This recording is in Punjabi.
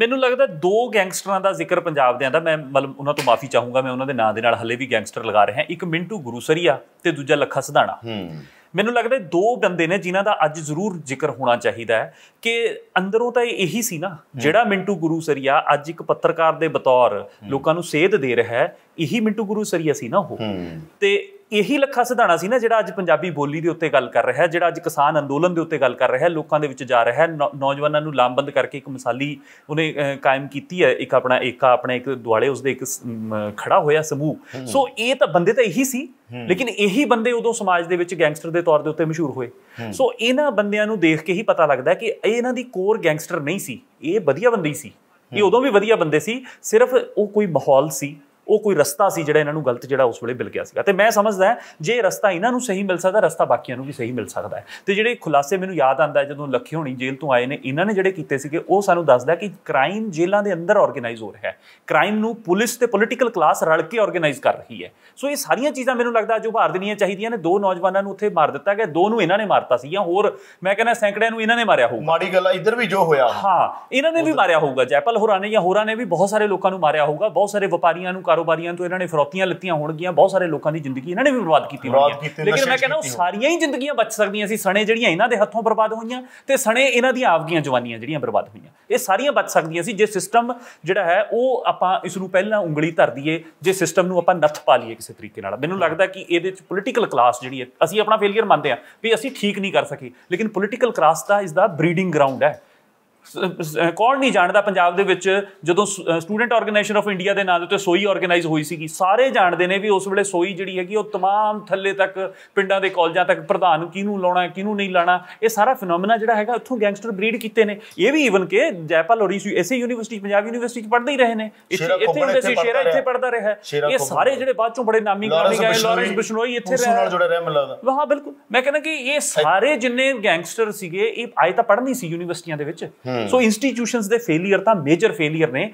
ਮੈਨੂੰ ਲੱਗਦਾ ਦੋ ਗੈਂਗਸਟਰਾਂ ਦਾ ਜ਼ਿਕਰ ਪੰਜਾਬ ਦੇ ਆਂਦਾ ਮੈਂ ਮਤਲਬ ਉਹਨਾਂ ਤੋਂ ਮਾਫੀ ਚਾਹੂੰਗਾ ਮੈਂ ਉਹਨਾਂ ਦੇ ਨਾਂ ਦੇ ਨਾਲ ਹੱਲੇ ਵੀ ਗੈਂਗਸਟਰ ਲਗਾ ਰਿਹਾ ਇੱਕ ਮਿੰਟੂ ਗੁਰੂਸਰੀਆ ਤੇ ਦੂਜਾ ਲੱਖਾ ਸਧਾਣਾ ਮੈਨੂੰ ਲੱਗਦਾ ਦੋ ਬੰਦੇ ਨੇ ਜਿਨ੍ਹਾਂ ਦਾ ਅੱਜ ਜ਼ਰੂਰ ਜ਼ਿਕਰ ਹੋਣਾ ਚਾਹੀਦਾ ਹੈ ਕਿ ਅੰਦਰੋਂ ਤਾਂ ਇਹ ਇਹੀ ਸੀ ਨਾ ਜਿਹੜਾ ਮਿੰਟੂ ਗੁਰੂਸਰੀਆ ਅੱਜ ਇੱਕ ਪੱਤਰਕਾਰ ਦੇ ਬਤੌਰ ਲੋਕਾਂ ਨੂੰ ਸੇਧ ਦੇ ਰਿਹਾ ਹੈ ਇਹੀ ਮਿੰਟੂ ਗੁਰੂਸਰੀਆ ਸੀ ਨਾ ਉਹ ਤੇ ਇਹੀ ਲੱਖਾ ਸਿਧਾਣਾ ਸੀ ਨਾ ਜਿਹੜਾ ਅੱਜ ਪੰਜਾਬੀ ਬੋਲੀ ਦੇ ਉੱਤੇ ਗੱਲ ਕਰ ਰਿਹਾ ਹੈ ਜਿਹੜਾ ਅੱਜ ਕਿਸਾਨ ਅੰਦੋਲਨ ਦੇ ਉੱਤੇ ਗੱਲ ਕਰ ਰਿਹਾ ਹੈ ਲੋਕਾਂ ਦੇ ਵਿੱਚ ਜਾ ਰਿਹਾ ਹੈ ਨੌਜਵਾਨਾਂ ਨੂੰ ਲਾਮਬੰਦ ਕਰਕੇ ਇੱਕ ਮਿਸਾਲੀ ਉਹਨੇ ਕਾਇਮ ਕੀਤੀ ਹੈ ਇੱਕ ਆਪਣਾ ਏਕਾ ਆਪਣੇ ਇੱਕ ਦੁਆਲੇ ਉਸਦੇ ਇੱਕ ਖੜਾ ਹੋਇਆ ਸਮੂਹ ਸੋ ਇਹ ਤਾਂ ਬੰਦੇ ਤਾਂ ਇਹੀ ਸੀ ਲੇਕਿਨ ਇਹੀ ਬੰਦੇ ਉਦੋਂ ਸਮਾਜ ਦੇ ਵਿੱਚ ਗੈਂਗਸਟਰ ਦੇ ਤੌਰ ਦੇ ਉੱਤੇ ਮਸ਼ਹੂਰ ਹੋਏ ਸੋ ਇਹਨਾਂ ਬੰਦਿਆਂ ਨੂੰ ਦੇਖ ਕੇ ਹੀ ਪਤਾ ਲੱਗਦਾ ਕਿ ਇਹ ਇਹਨਾਂ ਦੀ ਕੋਰ ਗੈਂਗਸਟਰ ਨਹੀਂ ਸੀ ਇਹ ਵਧੀਆ ਬੰਦੇ ਸੀ ਇਹ ਉਦੋਂ ਵੀ ਵਧੀਆ ਬੰਦੇ ਸੀ ਸਿਰਫ ਉਹ ਕੋਈ ਮਾਹੌਲ ਸੀ ਉਹ ਕੋਈ ਰਸਤਾ ਸੀ ਜਿਹੜਾ ਇਹਨਾਂ ਨੂੰ ਗਲਤ ਜਿਹੜਾ ਉਸ ਵੇਲੇ ਮਿਲ ਗਿਆ ਸੀਗਾ ਤੇ ਮੈਂ ਸਮਝਦਾ ਜੇ ਰਸਤਾ ਇਹਨਾਂ ਨੂੰ ਸਹੀ ਮਿਲ ਸਕਦਾ ਰਸਤਾ ਬਾਕੀਆਂ ਨੂੰ ਵੀ ਸਹੀ ਮਿਲ ਸਕਦਾ ਹੈ ਤੇ ਜਿਹੜੇ ਖੁਲਾਸੇ ਮੈਨੂੰ ਯਾਦ ਆਂਦਾ ਜਦੋਂ ਲੱਖੇ ਹੋਣੀ ਜੇਲ੍ਹ ਤੋਂ ਆਏ ਨੇ ਇਹਨਾਂ ਨੇ ਜਿਹੜੇ ਕੀਤੇ ਸੀਗੇ ਉਹ ਸਾਨੂੰ ਦੱਸਦਾ ਕਿ ਕ੍ਰਾਈਮ ਜੇਲ੍ਹਾਂ ਦੇ ਅੰਦਰ ਆਰਗੇਨਾਈਜ਼ ਹੋ ਰਿਹਾ ਹੈ ਕ੍ਰਾਈਮ ਨੂੰ ਪੁਲਿਸ ਤੇ ਪੋਲਿਟੀਕਲ ਕਲਾਸ ਰਲ ਕੇ ਆਰਗੇਨਾਈਜ਼ ਕਰ ਰਹੀ ਹੈ ਸੋ ਇਹ ਸਾਰੀਆਂ ਚੀਜ਼ਾਂ ਮੈਨੂੰ ਲੱਗਦਾ ਜੋ ਭਾਰ ਦੇਣੀਆਂ ਚਾਹੀਦੀਆਂ ਨੇ ਦੋ ਨੌਜਵਾਨਾਂ ਨੂੰ ਉੱਥੇ ਮਾਰ ਦਿੱਤਾ ਗਿਆ ਦੋ ਨੂੰ ਇਹਨਾਂ ਨੇ ਮਾਰਤਾ ਸੀ ਜਾਂ ਹੋਰ ਮੈਂ ਕਹਿੰਦਾ ਸੈਂਕੜਿਆਂ ਨੂੰ ਇਹਨਾਂ ਨੇ ਮਾਰਿਆ ਹੋਊਗਾ ਮਾੜੀ ਗੱਲ ਇੱਧਰ ਵੀ ਜੋ ਹੋਇਆ ਹਾਂ ਇਹਨਾਂ ਨੇ ਵੀ ਮਾਰਿਆ ਹੋਊਗਾ ਜੈਪਲ ਹੋਰਾਂ ਨੇ ਜਾਂ ਹੋਰਾਂ ਨੇ ਵੀ ਬਹੁਤ ਸਾਰੇ ਲੋਕਾਂ ਨੂੰ ਮਾਰਿਆ ਹੋਊਗਾ ਬਹੁਤ ਸਾਰੇ ਵਪਾਰੀਆਂ ਨੂੰ ਕਾਰੋਬਾਰੀਆਂ ਤੋਂ ਇਹਨਾਂ ਨੇ ਫਰੋਤੀਆਂ ਲਿੱਤੀਆਂ ਹੋਣਗੀਆਂ ਬਹੁਤ ਸਾਰੇ ਲੋਕਾਂ ਦੀ ਜ਼ਿੰਦਗੀ ਇਹਨਾਂ ਨੇ ਵੀ ਬਰਬਾਦ ਕੀਤੀ ਹੋਣੀ ਹੈ ਲੇਕਿਨ ਮੈਂ ਕਹਿੰਦਾ ਸਾਰੀਆਂ ਹੀ ਜ਼ਿੰਦਗੀਆਂ ਬਚ ਸਕਦੀਆਂ ਸੀ ਸਣੇ ਜਿਹੜੀਆਂ ਇਹਨਾਂ ਦੇ ਹੱਥੋਂ ਬਰਬਾਦ ਹੋਈਆਂ ਤੇ ਸਣੇ ਇਹਨਾਂ ਦੀਆਂ ਆਪਦੀਆਂ ਜਵਾਨੀਆਂ ਜਿਹੜੀਆਂ ਬਰਬਾਦ ਹੋਈਆਂ ਇਹ ਸਾਰੀਆਂ ਬਚ ਸਕਦੀਆਂ ਸੀ ਜੇ ਸਿਸਟਮ ਜਿਹੜਾ ਹੈ ਉਹ ਆਪਾਂ ਇਸ ਨੂੰ ਪਹਿਲਾਂ ਉਂਗਲੀ ਧਰ ਦਈਏ ਜੇ ਸਿਸਟਮ ਨੂੰ ਆਪਾਂ ਨੱਥ ਪਾ ਲਈਏ ਕਿਸੇ ਤਰੀਕੇ ਨਾਲ ਮੈਨੂੰ ਲੱਗਦਾ ਕਿ ਇਹਦੇ ਚ ਪੋਲਿਟੀਕਲ ਕਲਾਸ ਜਿਹੜੀ ਹੈ ਅਸੀਂ ਆਪਣਾ ਫੇਲਿਅਰ ਮੰਨਦੇ ਆ ਵੀ ਅਸੀਂ ਠੀਕ ਨਹੀਂ ਕਰ ਸਕੇ ਲੇਕਿਨ ਪੋਲਿਟੀਕਲ ਕਲਾਸ ਦਾ ਇਸ ਦਾ ਬਰੀਡਿੰਗ ਗਰਾਊਂਡ ਹੈ ਰਿਕਾਰਡ ਨਹੀਂ ਜਾਣਦਾ ਪੰਜਾਬ ਦੇ ਵਿੱਚ ਜਦੋਂ ਸਟੂਡੈਂਟ ਆਰਗੇਨਾਈਜੇਸ਼ਨ ਆਫ ਇੰਡੀਆ ਦੇ ਨਾਂ ਦੇ ਉੱਤੇ ਸੋਈ ਆਰਗੇਨਾਈਜ਼ ਹੋਈ ਸੀਗੀ ਸਾਰੇ ਜਾਣਦੇ ਨੇ ਵੀ ਉਸ ਵੇਲੇ ਸੋਈ ਜਿਹੜੀ ਹੈਗੀ ਉਹ तमाम ਥੱਲੇ ਤੱਕ ਪਿੰਡਾਂ ਦੇ ਕਾਲਜਾਂ ਤੱਕ ਪ੍ਰਧਾਨ ਕਿਹਨੂੰ ਲਾਉਣਾ ਹੈ ਕਿਹਨੂੰ ਨਹੀਂ ਲਾਉਣਾ ਇਹ ਸਾਰਾ ਫੀਨੋਮੀਨਾ ਜਿਹੜਾ ਹੈਗਾ ਉੱਥੋਂ ਗੈਂਗਸਟਰ ਬਰੀਡ ਕੀਤੇ ਨੇ ਇਹ ਵੀ ਇਵਨ ਕਿ ਜੈਪਾਲ ਹੋਰੀ ਸੀ ਐਸੀ ਯੂਨੀਵਰਸਿਟੀ ਪੰਜਾਬ ਯੂਨੀਵਰਸਿਟੀ ਚ ਪੜ੍ਹਦੇ ਹੀ ਰਹੇ ਨੇ ਇੱਥੇ ਇੱਥੇ ਸੀ ਸ਼ੇਰਾ ਇੱਥੇ ਪੜ੍ਹਦਾ ਰਿਹਾ ਇਹ ਸਾਰੇ ਜਿਹੜੇ ਬਾਅਦ ਚੋਂ ਬੜੇ ਨਾਮੀ ਗਾਮੀ ਗਏ ਲਾਰੈਂਸ ਬਿਸ਼ਨੋਈ ਇੱਥੇ ਰਿਹਾ ਨਾਲ ਜੁੜੇ ਰਹੇ ਮਿਲਦਾ ਵਾਹ ਬਿਲਕੁਲ ਮੈਂ ਕਹਿੰਦਾ ਕਿ ਇਹ ਸਾਰੇ ਜਿੰਨੇ ਗੈਂਗਸਟਰ ਸੀਗੇ ਇਹ ਆਏ ਤਾਂ ਪੜ੍ਹਨੀ ਸੀ ਯੂਨੀਵਰਸਿਟੀਆਂ ਦੇ ਵਿੱਚ ਸੋ ਇੰਸਟੀਟਿਊਸ਼ਨਸ ਦੇ ਫੇਲਿਅਰ ਤਾਂ ਮੇਜਰ ਫੇਲਿਅਰ ਨੇ